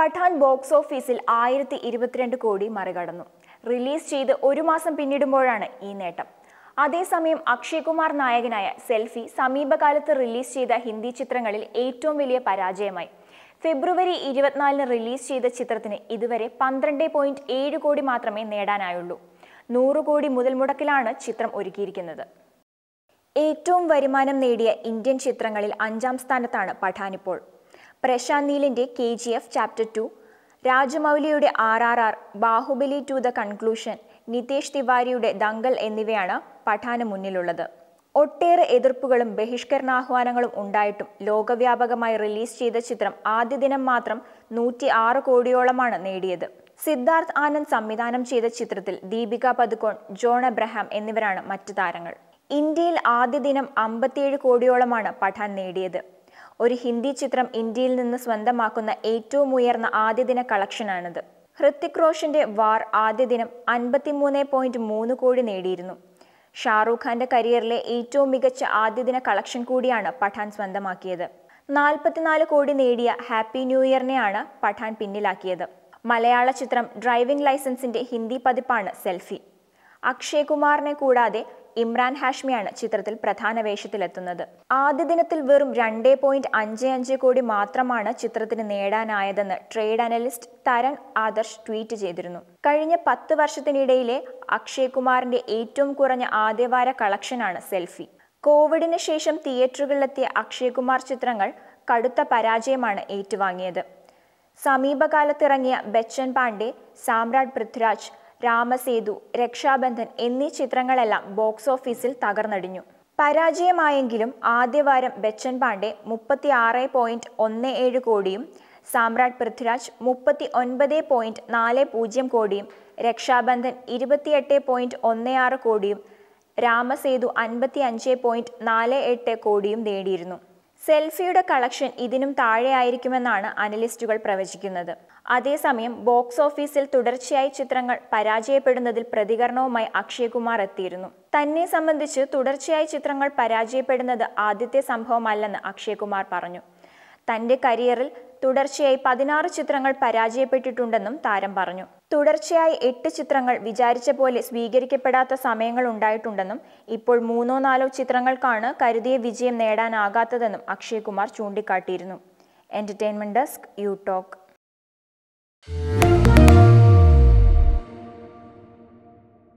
Pathan box ഓഫീസിൽ ആയിരത്തി ഇരുപത്തിരണ്ട് കോടി മറികടന്നു റിലീസ് ചെയ്ത് ഒരു മാസം പിന്നിടുമ്പോഴാണ് ഈ നേട്ടം അതേസമയം അക്ഷയ് കുമാർ നായകനായ സെൽഫി സമീപകാലത്ത് റിലീസ് ചെയ്ത ഹിന്ദി ചിത്രങ്ങളിൽ ഏറ്റവും വലിയ പരാജയമായി ഫെബ്രുവരി ഇരുപത്തിനാലിന് റിലീസ് ചെയ്ത ചിത്രത്തിന് ഇതുവരെ പന്ത്രണ്ട് പോയിന്റ് ഏഴ് കോടി മാത്രമേ നേടാനായുള്ളൂ നൂറ് കോടി മുതൽ മുടക്കിലാണ് ചിത്രം ഒരുക്കിയിരിക്കുന്നത് ഏറ്റവും വരുമാനം നേടിയ ഇന്ത്യൻ ചിത്രങ്ങളിൽ അഞ്ചാം സ്ഥാനത്താണ് പഠാനിപ്പോൾ പ്രശാന്ത് നീലിൻ്റെ K G F chapter two രാജമൗലിയുടെ R R R Baahubali two the conclusion Nitesh തിവാരിയുടെ ദങ്കൽ എന്നിവയാണ് പഠാന് മുന്നിലുള്ളത് ഒട്ടേറെ എതിർപ്പുകളും ബഹിഷ്കരണാഹ്വാനങ്ങളും ഉണ്ടായിട്ടും ലോകവ്യാപകമായി റിലീസ് ചെയ്ത ചിത്രം ആദ്യ ദിനം മാത്രം നൂറ്റി ആറ് കോടിയോളമാണ് നേടിയത് സിദ്ധാർത്ഥ് ആനന്ദ് സംവിധാനം ചെയ്ത ചിത്രത്തിൽ ദീപിക പദുക്കോൺ ജോൺ എബ്രഹാം എന്നിവരാണ് മറ്റു താരങ്ങൾ ഇന്ത്യയിൽ ആദ്യ ദിനം അമ്പത്തിയേഴ് കോടിയോളമാണ് പഠാൻ നേടിയത് ഒരു ഹിന്ദി ചിത്രം ഇന്ത്യയിൽ നിന്ന് സ്വന്തമാക്കുന്ന ഏറ്റവും ഉയർന്ന ആദ്യ ദിന കളക്ഷനാണിത് ഹൃത്തിക് റോഷന്റെ വാർ ആദ്യ ദിനം അൻപത്തിമൂന്ന് പോയിന്റ് മൂന്ന് കോടി നേടിയിരുന്നു ഷാറൂഖ് ഖാന്റെ കരിയറിലെ ഏറ്റവും മികച്ച ആദ്യ ദിന കളക്ഷൻ കൂടിയാണ് പഠാൻ സ്വന്തമാക്കിയത് നാൽപ്പത്തിനാല് കോടി നേടിയ ഹാപ്പി ന്യൂ ഇയറിനെയാണ് പഠാൻ പിന്നിലാക്കിയത് മലയാള ചിത്രം ഡ്രൈവിംഗ് ലൈസൻസിന്റെ ഹിന്ദി പതിപ്പാണ് സെൽഫി അക്ഷയ് കുമാറിനെ കൂടാതെ ഇമ്രാൻ ഹാഷ്മിയാണ് ചിത്രത്തിൽ പ്രധാന വേഷത്തിലെത്തുന്നത് ആദ്യ ദിനത്തിൽ വെറും രണ്ടേ പോയിന്റ് അഞ്ച് അഞ്ച് കോടി മാത്രമാണ് ചിത്രത്തിന് നേടാനായതെന്ന് trade analyst Taran Adarsh tweet ചെയ്തിരുന്നു കഴിഞ്ഞ പത്ത് വർഷത്തിനിടയിലെ അക്ഷയ് കുമാറിന്റെ ഏറ്റവും കുറഞ്ഞ ആദ്യവാര കളക്ഷനാണ് സെൽഫി കോവിഡിന് ശേഷം തിയേറ്ററുകളിലെത്തിയ അക്ഷയ് കുമാർ ചിത്രങ്ങൾ കടുത്ത പരാജയമാണ് ഏറ്റുവാങ്ങിയത് സമീപകാലത്തിറങ്ങിയ ബച്ചൻ പാണ്ഡെ സാമ്രാട് പൃഥ്വിരാജ് രാമസേതു രക്ഷാബന്ധൻ എന്നീ ചിത്രങ്ങളെല്ലാം ബോക്സ് ഓഫീസിൽ തകർന്നടിഞ്ഞു പരാജയമായെങ്കിലും ആദ്യവാരം ബച്ചൻ പാണ്ഡെ മുപ്പത്തി ആറ് പോയിന്റ് ഒന്ന് ഏഴ് കോടിയും സാമ്രാട് പൃഥ്വിരാജ് മുപ്പത്തി ഒൻപത് പോയിന്റ് നാല് പൂജ്യം കോടിയും രക്ഷാബന്ധൻ ഇരുപത്തിയെട്ട് പോയിന്റ് ഒന്ന് ആറ് കോടിയും രാമസേതു അൻപത്തി അഞ്ച് പോയിന്റ് നാല് എട്ട് കോടിയും നേടിയിരുന്നു സെൽഫിയുടെ കളക്ഷൻ ഇതിനും താഴെയായിരിക്കുമെന്നാണ് അനലിസ്റ്റുകൾ പ്രവചിക്കുന്നത് അതേസമയം ബോക്സ് ഓഫീസിൽ തുടർച്ചയായി ചിത്രങ്ങൾ പരാജയപ്പെടുന്നതിൽ പ്രതികരണവുമായി അക്ഷയ് എത്തിയിരുന്നു തന്നെ സംബന്ധിച്ച് തുടർച്ചയായി ചിത്രങ്ങൾ പരാജയപ്പെടുന്നത് ആദ്യത്തെ സംഭവമല്ലെന്ന് അക്ഷയ് പറഞ്ഞു തൻ്റെ കരിയറിൽ തുടർച്ചയായി പതിനാറ് ചിത്രങ്ങൾ പരാജയപ്പെട്ടിട്ടുണ്ടെന്നും താരം പറഞ്ഞു തുടർച്ചയായി എട്ട് ചിത്രങ്ങൾ വിചാരിച്ച പോലെ സ്വീകരിക്കപ്പെടാത്ത സമയങ്ങൾ ഉണ്ടായിട്ടുണ്ടെന്നും ഇപ്പോൾ മൂന്നോ നാലോ ചിത്രങ്ങൾക്കാണ് കരുതിയ വിജയം നേടാനാകാത്തതെന്നും അക്ഷയ്കുമാർ കുമാർ ചൂണ്ടിക്കാട്ടിയിരുന്നു എന്റർടൈൻമെന്റ് ഡെസ്ക് യു ടോക്ക്